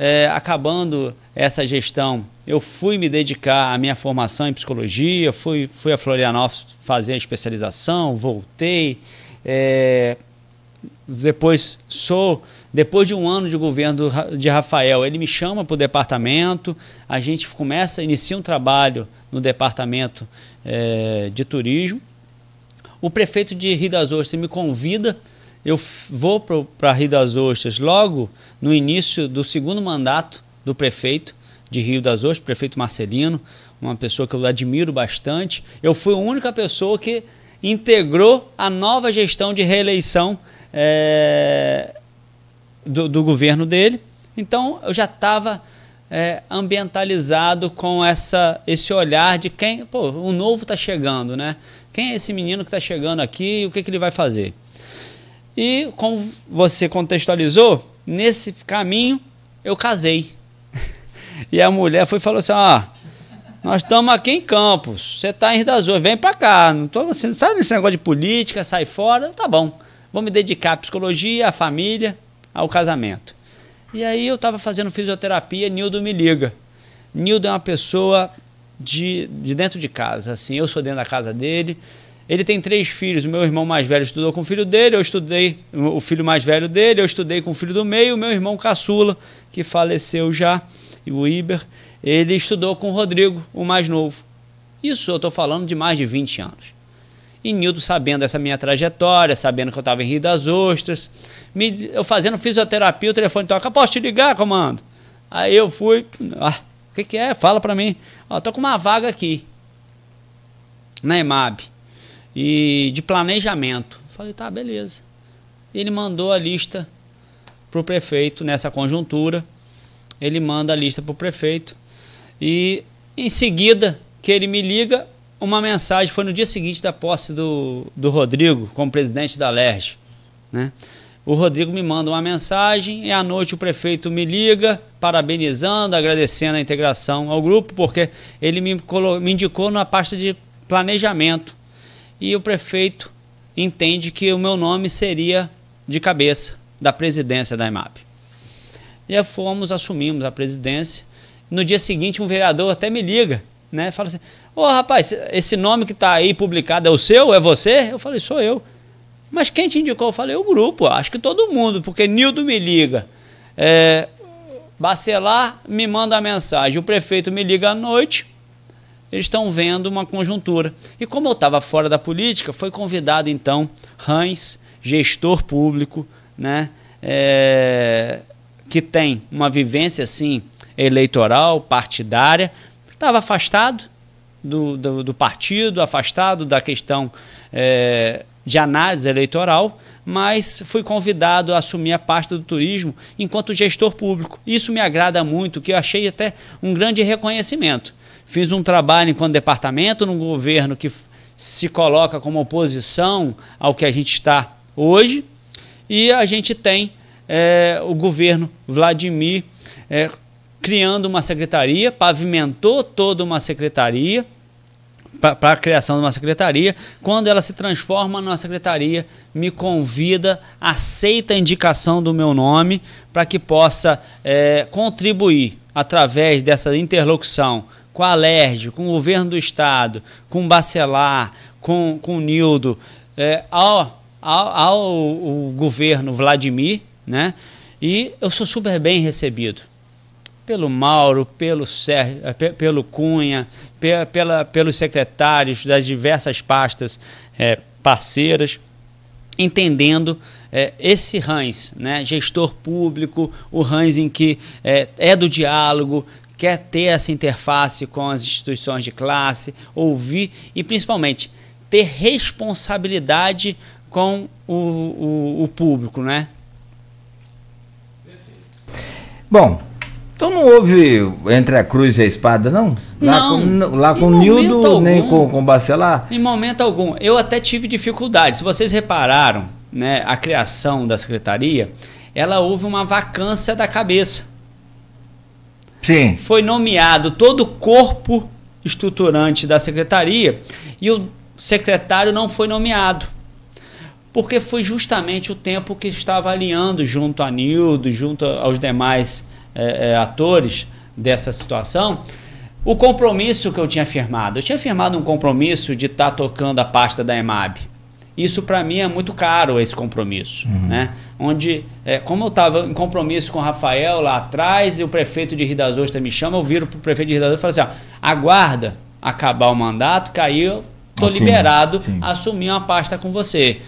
É, acabando essa gestão eu fui me dedicar à minha formação em psicologia, fui, fui a Florianópolis fazer a especialização, voltei. É, depois sou depois de um ano de governo de Rafael, ele me chama para o departamento, a gente começa, inicia um trabalho no departamento é, de turismo. O prefeito de Rio das Ostras me convida, eu vou para Rio das Ostras logo no início do segundo mandato do prefeito, de Rio das Ostras, prefeito Marcelino, uma pessoa que eu admiro bastante. Eu fui a única pessoa que integrou a nova gestão de reeleição é, do, do, governo dele. Então eu já estava é, eh, ambientalizado com essa, esse olhar de quem, pô, o novo está chegando, né? Quem é esse menino que está chegando aqui e o que, que ele vai fazer? E como você contextualizou, nesse caminho eu casei. E a mulher foi e falou assim: ó, ah, nós estamos aqui em Campos, você está em Rio das vem para cá. Não tô, você não sai desse negócio de política, sai fora, tá bom. Vou me dedicar à psicologia, à família, ao casamento. E aí eu estava fazendo fisioterapia, Nildo me liga. Nildo é uma pessoa de, de dentro de casa, assim, eu sou dentro da casa dele. Ele tem três filhos. O meu irmão mais velho estudou com o filho dele, eu estudei o filho mais velho dele, eu estudei com o filho do meio, o meu irmão caçula, que faleceu já e o Iber, ele estudou com o Rodrigo, o mais novo. Isso eu estou falando de mais de 20 anos. E Nildo, sabendo essa minha trajetória, sabendo que eu estava em Rio das Ostras, me, eu fazendo fisioterapia, o telefone toca, posso te ligar, comando? Aí eu fui, ah, o que, que é? Fala para mim. Ó, tô com uma vaga aqui, na EMAB, e de planejamento. falei, tá, beleza. Ele mandou a lista pro prefeito nessa conjuntura, ele manda a lista para o prefeito e em seguida que ele me liga, uma mensagem foi no dia seguinte da posse do, do Rodrigo como presidente da LERJ. Né? O Rodrigo me manda uma mensagem e à noite o prefeito me liga, parabenizando, agradecendo a integração ao grupo, porque ele me, me indicou na pasta de planejamento. E o prefeito entende que o meu nome seria de cabeça da presidência da IMAP. E fomos, assumimos a presidência. No dia seguinte, um vereador até me liga, né? Fala assim: Ô oh, rapaz, esse nome que está aí publicado é o seu? É você? Eu falei: Sou eu. Mas quem te indicou? Eu falei: O grupo, acho que todo mundo, porque Nildo me liga. É, Bacelar me manda a mensagem, o prefeito me liga à noite, eles estão vendo uma conjuntura. E como eu estava fora da política, foi convidado então Hans, gestor público, né? É, que tem uma vivência assim eleitoral, partidária, estava afastado do, do, do, partido, afastado da questão é, de análise eleitoral, mas fui convidado a assumir a pasta do turismo enquanto gestor público. Isso me agrada muito, que eu achei até um grande reconhecimento. Fiz um trabalho enquanto departamento num governo que se coloca como oposição ao que a gente está hoje, e a gente tem é, o governo Vladimir é, criando uma secretaria, pavimentou toda uma secretaria para a criação de uma secretaria, quando ela se transforma numa secretaria, me convida, aceita a indicação do meu nome para que possa é, contribuir através dessa interlocução com a LERJ, com o governo do estado, com o Bacelar, com, com o Nildo, é, ao, ao, ao, ao governo Vladimir né? E eu sou super bem recebido pelo Mauro, pelo Sérgio, eh, pelo Cunha, pela, pelos secretários das diversas pastas é, parceiras, entendendo é, esse RANS, né, gestor público, o RANS em que é, é do diálogo, quer ter essa interface com as instituições de classe, ouvir e principalmente ter responsabilidade com o, o, o público, né? Bom, então não houve entre a cruz e a espada, não? Lá não. Com, lá com o Nildo, algum, nem com, com o Bacelar? Em momento algum. Eu até tive dificuldade. Se vocês repararam, né, a criação da secretaria, ela houve uma vacância da cabeça. Sim. Foi nomeado todo o corpo estruturante da secretaria e o secretário não foi nomeado porque foi justamente o tempo que estava alinhando junto a Nildo, junto aos demais é, é, atores dessa situação, o compromisso que eu tinha firmado. Eu tinha firmado um compromisso de estar tá tocando a pasta da EMAB. Isso para mim é muito caro esse compromisso, uhum. né? Onde, é, como eu estava em compromisso com o Rafael lá atrás e o prefeito de Rio das Ostras me chama, eu viro para o prefeito de Rio das Ostras e falo assim: ó, aguarda acabar o mandato, eu estou liberado sim. a assumir uma pasta com você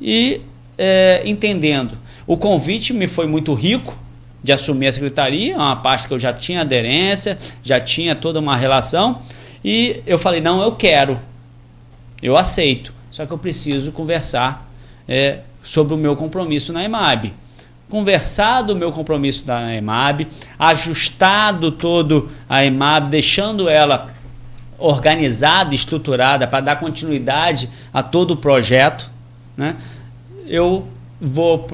e é, entendendo. O convite me foi muito rico de assumir a secretaria, é uma parte que eu já tinha aderência, já tinha toda uma relação, e eu falei: não, eu quero, eu aceito, só que eu preciso conversar é, sobre o meu compromisso na EMAB. Conversado o meu compromisso da EMAB, ajustado todo a EMAB, deixando ela organizada, estruturada para dar continuidade a todo o projeto né? Eu vou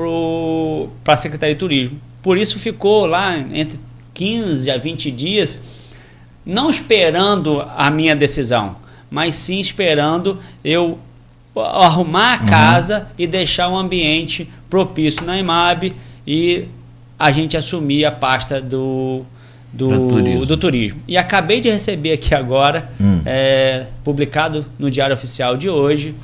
para a Secretaria de Turismo. Por isso ficou lá entre 15 a 20 dias, não esperando a minha decisão, mas sim esperando eu arrumar a uhum. casa uhum. e deixar o um ambiente propício na IMAB e a gente assumir a pasta do, do, do, turismo. do turismo. E acabei de receber aqui agora, hum. é, publicado no Diário Oficial de hoje,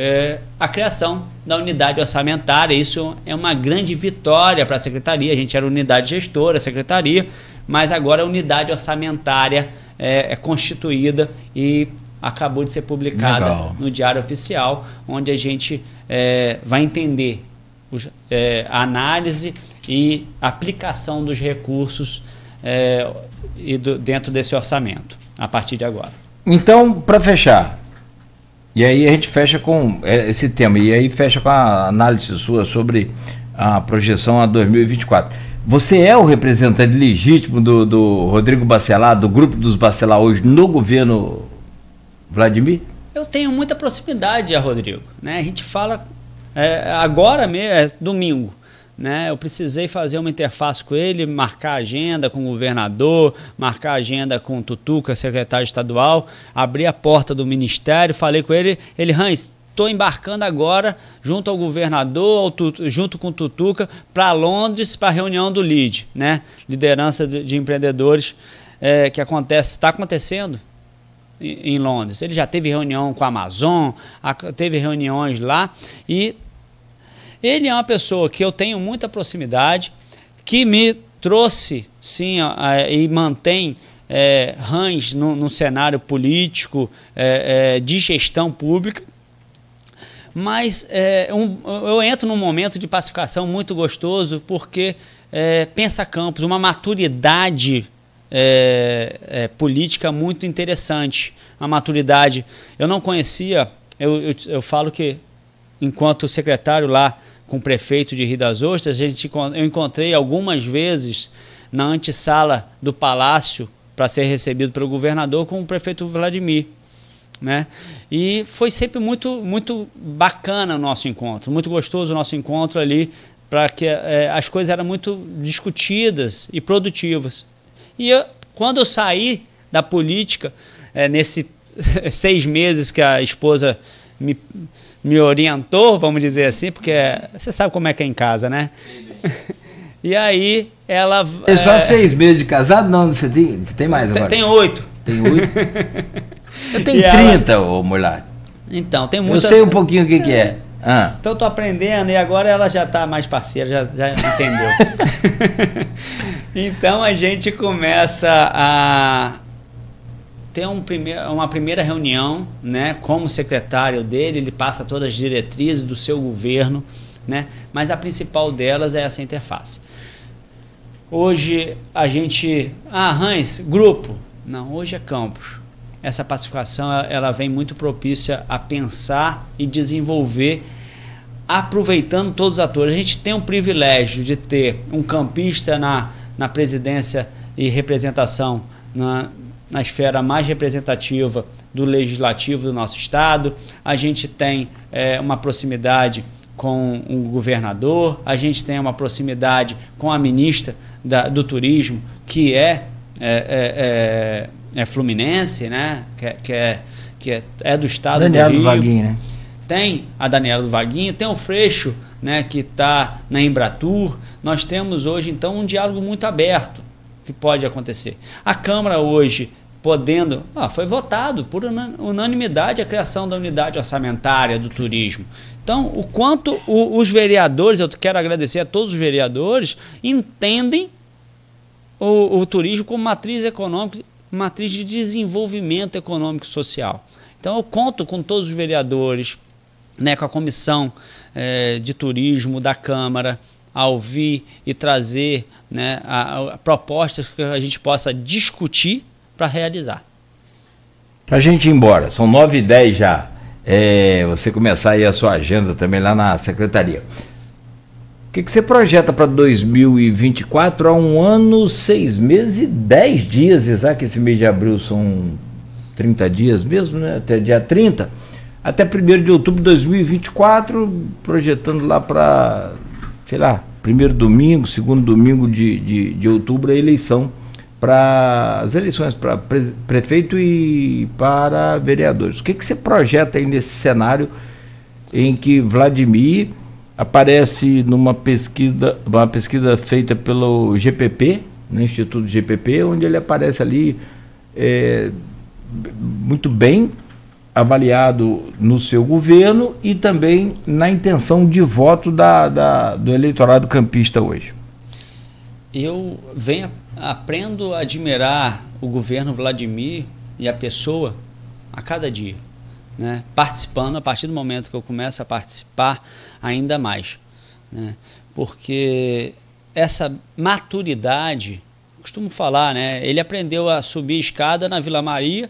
é, a criação da unidade orçamentária. Isso é uma grande vitória para a secretaria. A gente era unidade gestora, secretaria, mas agora a unidade orçamentária é, é constituída e acabou de ser publicada Legal. no Diário Oficial, onde a gente é, vai entender os, é, a análise e aplicação dos recursos é, e do, dentro desse orçamento a partir de agora. Então, para fechar, e aí a gente fecha com é, esse tema, e aí fecha com a análise sua sobre a projeção a 2024. Você é o representante legítimo do, do Rodrigo Bacelar, do grupo dos Bacelar hoje no governo Vladimir? Eu tenho muita proximidade a Rodrigo. Né? A gente fala é, agora mesmo, é, domingo. Né? Eu precisei fazer uma interface com ele, marcar agenda com o governador, marcar agenda com o Tutuca, é secretário estadual, abri a porta do ministério, falei com ele, ele, Hans, estou embarcando agora junto ao governador, ao junto com o Tutuca, para Londres, para a reunião do LEAD, né? Liderança de, de empreendedores, é, que acontece, está acontecendo em, Londres. Ele já teve reunião com a Amazon, teve reuniões lá e ele é uma pessoa que eu tenho muita proximidade, que me trouxe, sim, a, e mantém é, rãs no, no, cenário político, é, é, de gestão pública. Mas é, um, eu entro num momento de pacificação muito gostoso, porque é, pensa Campos, uma maturidade é, política muito interessante. Uma maturidade. Eu não conhecia, eu, eu, eu falo que enquanto secretário lá com o prefeito de Rio das Ostras, a gente, eu encontrei algumas vezes na antessala do palácio para ser recebido pelo governador com o prefeito Vladimir. Né? E foi sempre muito, muito bacana o nosso encontro, muito gostoso o nosso encontro ali, para que é, as coisas eram muito discutidas e produtivas. E eu, quando eu saí da política, é, nesses (laughs) seis meses que a esposa me me orientou, vamos dizer assim, porque você sabe como é que é em casa, né? (laughs) E aí ela. É só é... seis meses de casado? Não, você tem, você tem mais agora? Tem oito. Tem oito? Eu (laughs) tenho e 30, ela... ô Murlá. Então, tem muita. Eu sei um pouquinho o que, é. que é. Ah. Então eu tô aprendendo e agora ela já tá mais parceira, já, já entendeu. (laughs) então a gente começa a, ter um primeir, uma primeira reunião, né, como secretário dele, ele passa todas as diretrizes do seu governo, né, mas a principal delas é essa interface. Hoje a gente, ah, Hans, grupo, não, hoje é campus. Essa pacificação ela vem muito propícia a pensar e desenvolver aproveitando todos os atores. A gente tem o privilégio de ter um campista na, na presidência e representação na, na esfera mais representativa do legislativo do nosso estado, a gente tem é, uma proximidade com o governador, a gente tem uma proximidade com a ministra da, do Turismo, que é, é, é, é, é fluminense, né? que, que, é, que é, é, é do estado Daniela do Rio. Daniela do Vaguinho, né? Tem a Daniela do Vaguinho, tem o Freixo, né, que está na Embratur. Nós temos hoje, então, um diálogo muito aberto que pode acontecer. A Câmara hoje podendo. Ah, foi votado por unanimidade a criação da unidade orçamentária do turismo. Então, o quanto o, os vereadores, eu quero agradecer a todos os vereadores, entendem o, o turismo como matriz econômica, matriz de desenvolvimento econômico e social. Então, eu conto com todos os vereadores, né, com a comissão eh, de turismo da Câmara, a ouvir e trazer né, a, a propostas que a gente possa discutir para realizar. Para a gente ir embora, são 9 e 10 já. É, você começar aí a sua agenda também lá na secretaria. O que, que você projeta para 2024? Há um ano, seis meses e dez dias, exato que esse mês de abril são 30 dias mesmo, né? Até dia 30. Até 1 de outubro de 2024, projetando lá para, sei lá, primeiro domingo, segundo domingo de, de, de outubro, a eleição para as eleições para prefeito e para vereadores. O que, que você projeta aí nesse cenário em que Vladimir aparece numa pesquisa, uma pesquisa feita pelo GPP, no Instituto GPP, onde ele aparece ali é, muito bem avaliado no seu governo e também na intenção de voto da, da do eleitorado campista hoje. Eu venho aprendo a admirar o governo Vladimir e a pessoa a cada dia, né? participando a partir do momento que eu começo a participar ainda mais, né? porque essa maturidade, costumo falar, né? ele aprendeu a subir escada na Vila Maria,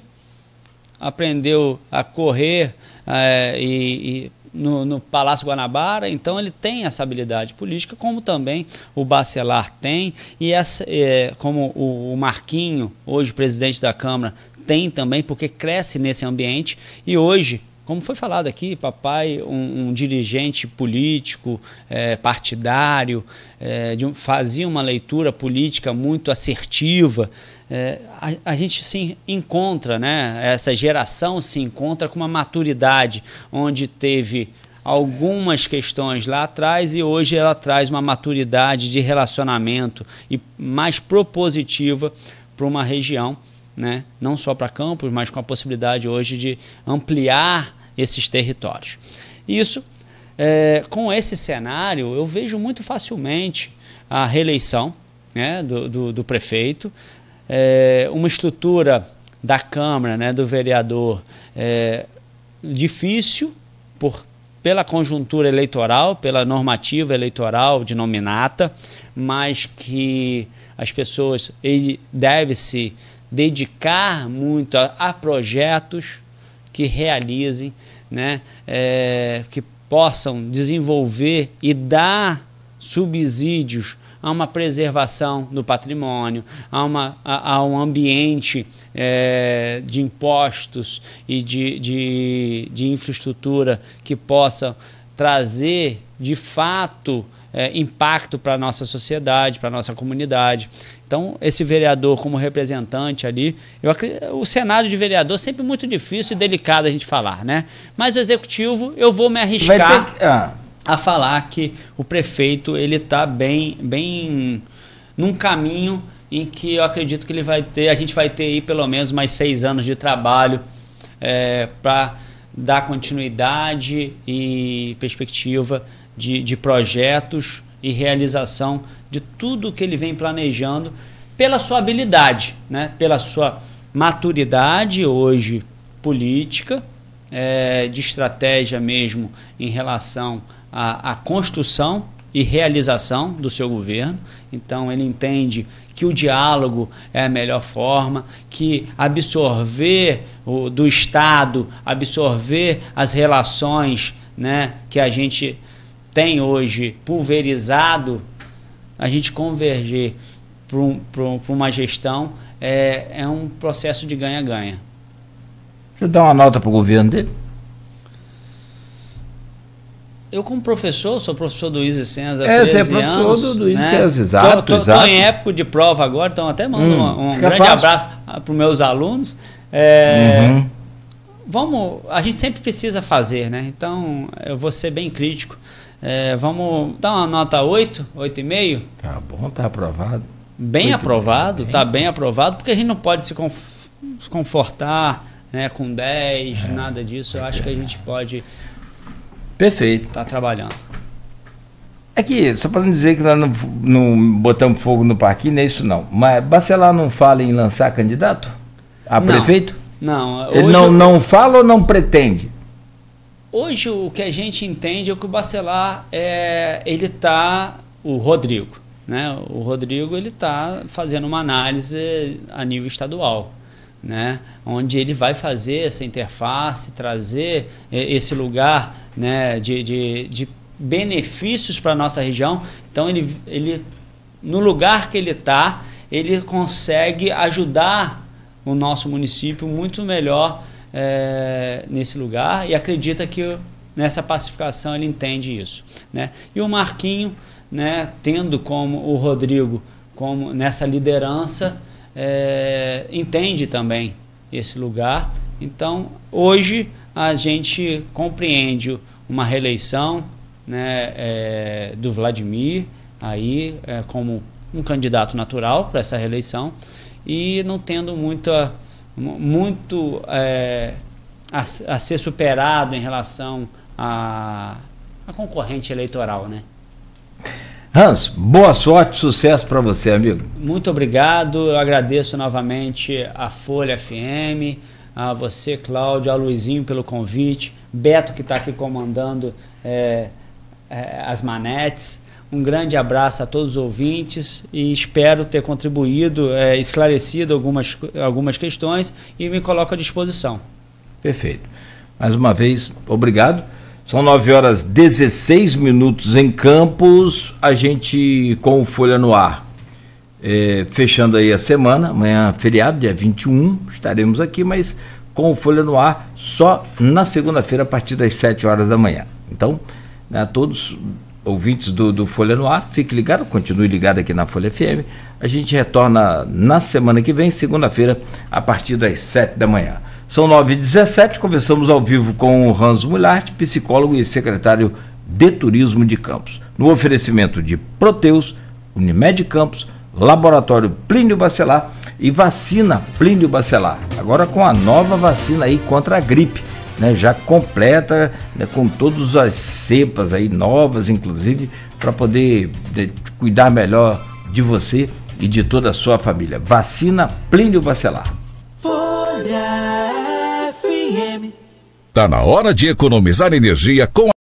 aprendeu a correr é, e, e no, no, Palácio Guanabara, então ele tem essa habilidade política, como também o Bacelar tem, e essa, é, como o, o Marquinho, hoje presidente da Câmara, tem também, porque cresce nesse ambiente, e hoje como foi falado aqui, papai, um, um dirigente político, é, partidário, é, de, fazia uma leitura política muito assertiva, é, a, a, gente se encontra, né? Essa geração se encontra com uma maturidade onde teve algumas questões lá atrás e hoje ela traz uma maturidade de relacionamento e mais propositiva para uma região, né? Não só para Campos, mas com a possibilidade hoje de ampliar esses territórios. Isso, é, com esse cenário, eu vejo muito facilmente a reeleição né, do, do, do prefeito, é, uma estrutura da Câmara, né, do vereador, é, difícil por, pela conjuntura eleitoral, pela normativa eleitoral de nominata, mas que as pessoas ele deve se dedicar muito a, a projetos que realizem, né, é, que possam desenvolver e dar subsídios a uma preservação do patrimônio, a, uma, a, a um ambiente é, de impostos e de, de, de infraestrutura que possa trazer de fato é, impacto para a nossa sociedade, para a nossa comunidade. Então, esse vereador como representante ali, eu acredito, o Senado de vereador é sempre muito difícil e delicado a gente falar, né? Mas o executivo, eu vou me arriscar. Vai ter que, ah a falar que o prefeito ele está bem, bem num caminho em que eu acredito que ele vai ter, a gente vai ter aí pelo menos mais seis anos de trabalho é, para dar continuidade e perspectiva de, de projetos e realização de tudo que ele vem planejando pela sua habilidade, né? pela sua maturidade hoje política, é, de estratégia mesmo em relação a, a construção e realização do seu governo. Então, ele entende que o diálogo é a melhor forma, que absorver o, do Estado, absorver as relações né, que a gente tem hoje pulverizado, a gente converger para um, uma gestão é, é um processo de ganha-ganha. Deixa eu dar uma nota para o governo dele eu como professor, sou professor do ISE Senza há é, você é professor anos, do, do ISE né? exato. Estou em época de prova agora, então até mando hum, um, um grande fácil. abraço ah, para os meus alunos. É, uhum. Vamos, a gente sempre precisa fazer, né? Então, eu vou ser bem crítico. É, vamos dar uma nota 8, 8,5? Tá bom, tá aprovado. Bem 8, aprovado, tá bem aprovado, porque a gente não pode se, confortar né, com 10, é, nada disso. Eu acho que a gente pode Perfeito, está trabalhando. É que, só para não dizer que nós não, não botamos fogo no parquinho, não é isso não. Mas Bacelar não fala em lançar candidato a não, prefeito? Não. Ele não, eu... não fala ou não pretende? Hoje o que a gente entende é que o Bacelar, é, ele está o Rodrigo, né? O Rodrigo ele está fazendo uma análise a nível estadual né? onde ele vai fazer essa interface, trazer eh, esse lugar né, de, de, de benefícios para a nossa região. Então, ele, ele, no lugar que ele está, ele consegue ajudar o nosso município muito melhor é, nesse lugar e acredita que nessa pacificação ele entende isso. Né? E o Marquinho, né, tendo como o Rodrigo como nessa liderança, é, entende também esse lugar. Então, hoje a gente compreende uma reeleição né, é, do Vladimir aí é, como um candidato natural para essa reeleição e não tendo muita, muito é, a, a, ser superado em relação à concorrente eleitoral, né? Hans, boa sorte, sucesso para você, amigo. Muito obrigado. Eu agradeço novamente a Folha FM, a você, Cláudio, a Luizinho pelo convite, Beto que está aqui comandando é, é, as manetes. Um grande abraço a todos os ouvintes e espero ter contribuído, é, esclarecido algumas, algumas questões e me coloco à disposição. Perfeito. Mais uma vez, obrigado. São 9 horas 16 minutos em Campos, a gente com o Folha no Ar. É, fechando aí a semana, amanhã feriado, dia 21, estaremos aqui, mas com o Folha no Ar só na segunda-feira, a partir das 7 horas da manhã. Então, né, a todos ouvintes do, do Folha no Ar, fique ligado, continue ligado aqui na Folha FM. A gente retorna na semana que vem, segunda-feira, a partir das 7 da manhã. São 9 h 17 conversamos ao vivo com o Hans Mulhart, psicólogo e secretário de Turismo de Campos. No oferecimento de Proteus, Unimed Campos, Laboratório Plínio Bacelar e vacina Plínio Bacelar. Agora com a nova vacina aí contra a gripe, né? Já completa né, com todas as cepas aí novas, inclusive, para poder de, cuidar melhor de você e de toda a sua família. Vacina Plínio Bacelar. Folha FM. Tá na hora de economizar energia com